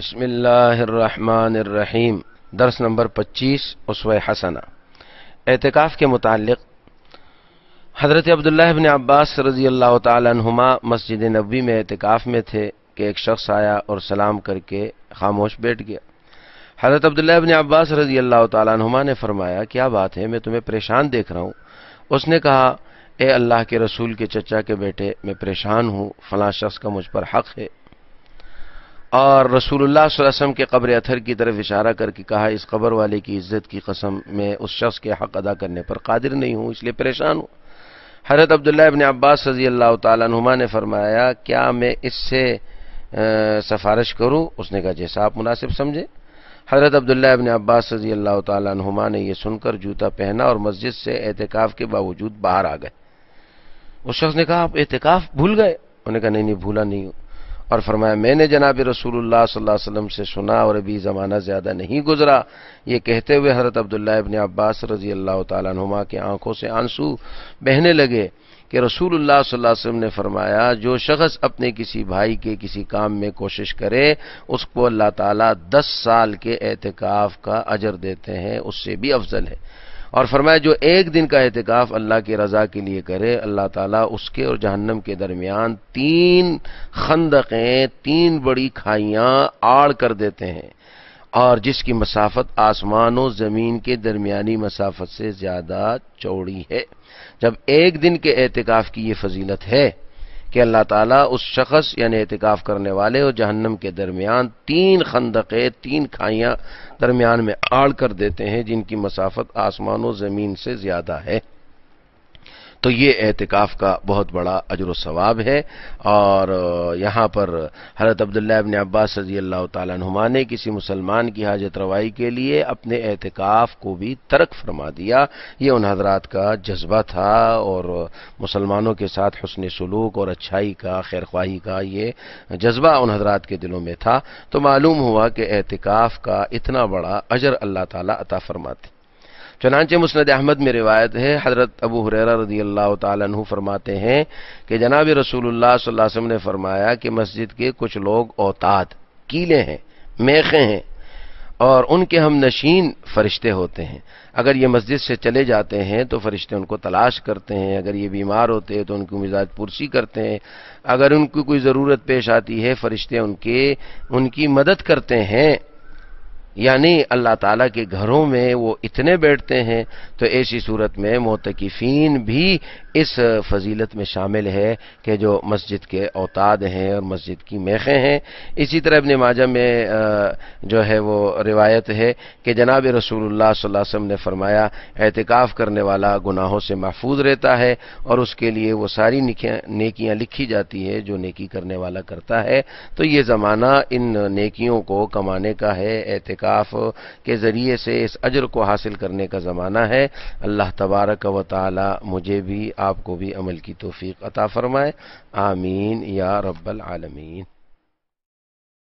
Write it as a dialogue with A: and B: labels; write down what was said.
A: بسم اللہ الرحمن الرحیم درس نمبر پچیس عسوۂ حسنہ اعتقاف کے متعلق حضرت عبداللہ عباس رضی اللہ تعالیٰ مسجد نبی میں اعتقاف میں تھے کہ ایک شخص آیا اور سلام کر کے خاموش بیٹھ گیا حضرت عبداللہ عباس رضی اللہ تعالیٰ عنہما نے فرمایا کیا بات ہے میں تمہیں پریشان دیکھ رہا ہوں اس نے کہا اے اللہ کے رسول کے چچا کے بیٹے میں پریشان ہوں فلاں شخص کا مجھ پر حق ہے اور رسول اللہ صلی اللہ علیہ وسلم کے قبر اتھر کی طرف اشارہ کر کے کہا اس قبر والے کی عزت کی قسم میں اس شخص کے حق ادا کرنے پر قادر نہیں ہوں اس لیے پریشان ہوں حضرت عبداللہ ابن عباس رضی اللہ تعالیٰ عنہما نے فرمایا کیا میں اس سے سفارش کروں اس نے کہا جیسا آپ مناسب سمجھے حضرت عبداللہ ابن عباس رضی اللہ تعالیٰ نے یہ سن کر جوتا پہنا اور مسجد سے اعتکاف کے باوجود باہر آ گئے اس شخص نے کہا آپ اعتکاف بھول گئے انہوں نے کہا نہیں نہیں بھولا نہیں اور فرمایا میں نے جناب رسول اللہ صلی اللہ علیہ وسلم سے سنا اور ابھی زمانہ زیادہ نہیں گزرا یہ کہتے ہوئے حضرت عبداللہ ابن عباس رضی اللہ تعالیٰ نما کے آنکھوں سے آنسو بہنے لگے کہ رسول اللہ صلی اللہ علیہ وسلم نے فرمایا جو شخص اپنے کسی بھائی کے کسی کام میں کوشش کرے اس کو اللہ تعالیٰ دس سال کے اعتکاف کا اجر دیتے ہیں اس سے بھی افضل ہے اور فرمایا جو ایک دن کا احتکاف اللہ کی رضا کے لیے کرے اللہ تعالیٰ اس کے اور جہنم کے درمیان تین خندقیں تین بڑی کھائیاں آڑ کر دیتے ہیں اور جس کی مسافت آسمان و زمین کے درمیانی مسافت سے زیادہ چوڑی ہے جب ایک دن کے احتکاف کی یہ فضیلت ہے کہ اللہ تعالیٰ اس شخص یعنی اعتقاف کرنے والے اور جہنم کے درمیان تین خندقے تین کھائیاں درمیان میں آڑ کر دیتے ہیں جن کی مسافت آسمان و زمین سے زیادہ ہے تو یہ احتکاف کا بہت بڑا اجر و ثواب ہے اور یہاں پر حضرت عبداللہ ابن عباس رضی اللہ تعالیٰ نما نے کسی مسلمان کی حاجت روائی کے لیے اپنے احتکاف کو بھی ترک فرما دیا یہ ان حضرات کا جذبہ تھا اور مسلمانوں کے ساتھ حسن سلوک اور اچھائی کا خیر خواہی کا یہ جذبہ ان حضرات کے دلوں میں تھا تو معلوم ہوا کہ احتکاف کا اتنا بڑا اجر اللہ تعالیٰ عطا فرماتے چنانچہ مسند احمد میں روایت ہے حضرت ابو حریرہ رضی اللہ تعالیٰ عنہ فرماتے ہیں کہ جناب رسول اللہ صلی اللہ علیہ وسلم نے فرمایا کہ مسجد کے کچھ لوگ اوتاد کیلے ہیں میخے ہیں اور ان کے ہم نشین فرشتے ہوتے ہیں اگر یہ مسجد سے چلے جاتے ہیں تو فرشتے ان کو تلاش کرتے ہیں اگر یہ بیمار ہوتے ہیں تو ان کی مزاج پرسی کرتے ہیں اگر ان کو کوئی ضرورت پیش آتی ہے فرشتے ان کے ان کی مدد کرتے ہیں یعنی اللہ تعالیٰ کے گھروں میں وہ اتنے بیٹھتے ہیں تو ایسی صورت میں محتقفین بھی اس فضیلت میں شامل ہے کہ جو مسجد کے اوتاد ہیں اور مسجد کی میخیں ہیں اسی طرح ابن ماجہ میں جو ہے وہ روایت ہے کہ جناب رسول اللہ صلی اللہ علیہ وسلم نے فرمایا اعتقاف کرنے والا گناہوں سے محفوظ رہتا ہے اور اس کے لیے وہ ساری نیکیاں لکھی جاتی ہے جو نیکی کرنے والا کرتا ہے تو یہ زمانہ ان نیکیوں کو کمانے کا ہے اعتقاف کے ذریعے سے اس اجر کو حاصل کرنے کا زمانہ ہے اللہ تبارک و تعالی مجھے بھی آپ کو بھی عمل کی توفیق عطا فرمائے آمین یا رب العالمین